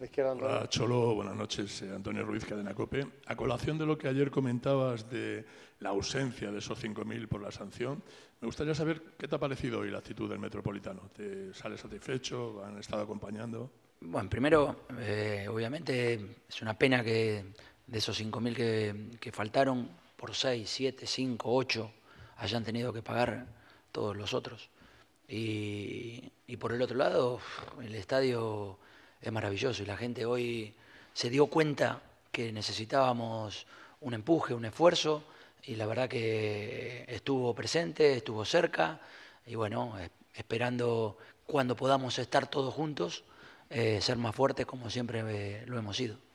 Hola, Cholo. Buenas noches, eh, Antonio Ruiz, Cadena Cope. A colación de lo que ayer comentabas de la ausencia de esos 5.000 por la sanción, me gustaría saber qué te ha parecido hoy la actitud del Metropolitano. ¿Te sale satisfecho? ¿Han estado acompañando? Bueno, primero, eh, obviamente es una pena que de esos 5.000 que, que faltaron, por 6, 7, 5, 8 hayan tenido que pagar todos los otros. y por el otro lado, el estadio es maravilloso y la gente hoy se dio cuenta que necesitábamos un empuje, un esfuerzo y la verdad que estuvo presente, estuvo cerca y bueno, esperando cuando podamos estar todos juntos, eh, ser más fuertes como siempre eh, lo hemos sido.